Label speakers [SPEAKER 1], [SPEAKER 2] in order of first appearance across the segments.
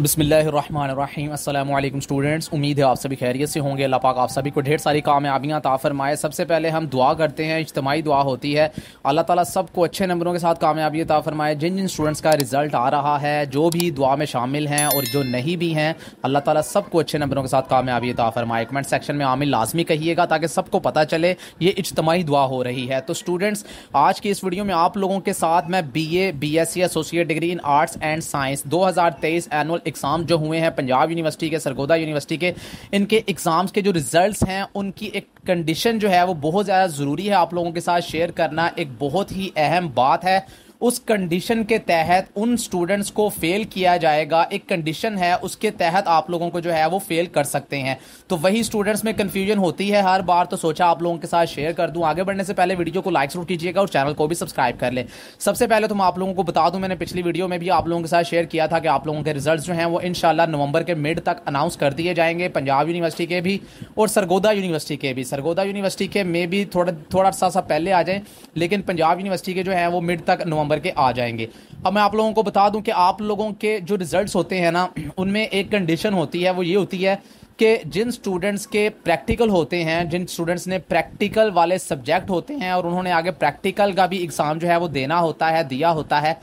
[SPEAKER 1] बसमीम अल्लाम स्टूडेंट्स उम्मीद है आप सभी खैरियत से होंगे अल्लाह पाक आप सभी को ढेर सारी कामयाबियाँ ताफ़रमाए सबसे पहले हम दुआ करते हैं इज्तमाही दुआ होती है अल्लाह ताला सबको अच्छे नंबरों के साथ कामयाबी ताफ़रमाए जिन जिन स्टूडेंट्स का रिज़ल्ट आ रहा है जो भी दुआ में शामिल हैं और जो नहीं भी हैं अल्लाह ताला सबको अच्छे नंबरों के साथ कामयाबी ताफ़रमाए कमेंट सेक्शन में आमिल लाजमी कहिएगा ताकि सबको पता चले ये इज्तमाही दुआ हो रही है तो स्टूडेंट्स आज की इस वीडियो में आप लोगों के साथ मैं B A B S C associate degree in arts and science दो हज़ार तेईस एनुअल एग्ज़ाम जो हुए हैं पंजाब यूनिवर्सिटी के सरगोदा यूनिवर्सिटी के इनके एग्ज़ाम्स के जो रिज़ल्ट हैं उनकी एक कंडीशन जो है वो बहुत ज़्यादा ज़रूरी है आप लोगों के साथ शेयर करना एक बहुत ही अहम बात है उस कंडीशन के तहत उन स्टूडेंट्स को फेल किया जाएगा एक कंडीशन है उसके तहत आप लोगों को जो है वो फेल कर सकते हैं तो वही स्टूडेंट्स में कंफ्यूजन होती है हर बार तो सोचा आप लोगों के साथ शेयर कर दूं आगे बढ़ने से पहले वीडियो को लाइक जरूर कीजिएगा और चैनल को भी सब्सक्राइब कर लें सबसे पहले तो मैं आप लोगों को बता दूं मैंने पिछली वीडियो में भी आप लोगों के साथ शेयर किया था कि आप लोगों के रिजल्ट जो है वो इनशाला नवंबर के मिड तक अनाउंस कर दिए जाएंगे पंजाब यूनिवर्सिटी के भी और सरगोदा यूनिवर्सिटी के भी सरगोदा यूनिवर्सिटी के मे भी थोड़ा थोड़ा सा पहले आ जाए लेकिन पंजाब यूनिवर्सिटी के जो है वो मिड तक नवंबर नंबर के आ जाएंगे अब मैं आप लोगों को बता दूं कि आप लोगों के जो रिजल्ट्स होते हैं ना उनमें एक कंडीशन होती है वो ये होती है कि जिन स्टूडेंट्स के प्रैक्टिकल होते हैं जिन स्टूडेंट्स ने प्रैक्टिकल वाले सब्जेक्ट होते हैं और उन्होंने आगे प्रैक्टिकल का भी एग्ज़ाम जो है वो देना होता है दिया होता है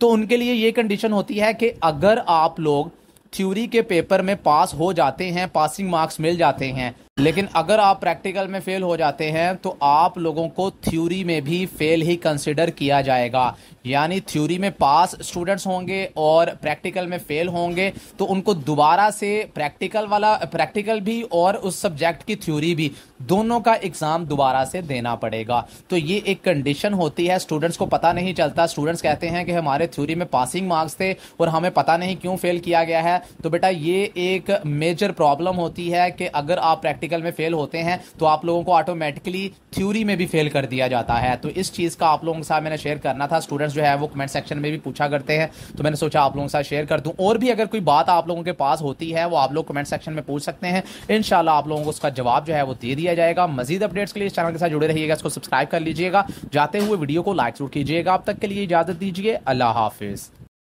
[SPEAKER 1] तो उनके लिए ये कंडीशन होती है कि अगर आप लोग थ्योरी के पेपर में पास हो जाते हैं पासिंग मार्क्स मिल जाते हैं लेकिन अगर आप प्रैक्टिकल में फेल हो जाते हैं तो आप लोगों को थ्योरी में भी फेल ही कंसिडर किया जाएगा यानी थ्योरी में पास स्टूडेंट्स होंगे और प्रैक्टिकल में फेल होंगे तो उनको दोबारा से प्रैक्टिकल वाला प्रैक्टिकल भी और उस सब्जेक्ट की थ्योरी भी दोनों का एग्ज़ाम दोबारा से देना पड़ेगा तो ये एक कंडीशन होती है स्टूडेंट्स को पता नहीं चलता स्टूडेंट्स कहते हैं कि हमारे थ्योरी में पासिंग मार्क्स थे और हमें पता नहीं क्यों फेल किया गया है तो बेटा ये एक मेजर प्रॉब्लम होती है कि अगर आप प्रैक्टिकल प्रैक्टिकल में फेल होते हैं तो आप लोगों को ऑटोमेटिकली थ्योरी में भी फेल कर दिया जाता है तो इस चीज़ का आप लोगों के साथ मैंने शेयर करना था स्टूडेंट्स जो है वो कमेंट सेक्शन में भी पूछा करते हैं तो मैंने सोचा आप लोगों के साथ शेयर कर दूं और भी अगर कोई बात आप लोगों के पास होती है वो आप लोग कमेंट सेक्शन में पूछ सकते हैं इन आप लोगों को उसका जवाब जो है वो दे दिया जाएगा मजीद अपडेट्स के लिए इस चैनल के साथ जुड़े रहिएगा इसको सब्सक्राइब कर लीजिएगा जाते हुए वीडियो को लाइक जरूर कीजिएगा आप तक के लिए इजाजत दीजिए अल्लाह हाफिज़